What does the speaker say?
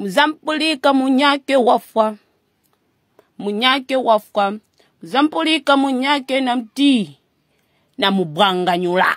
muzampulika munyake wafwa munyake wafwa muzampulika munyake na mtii na mubwanganyula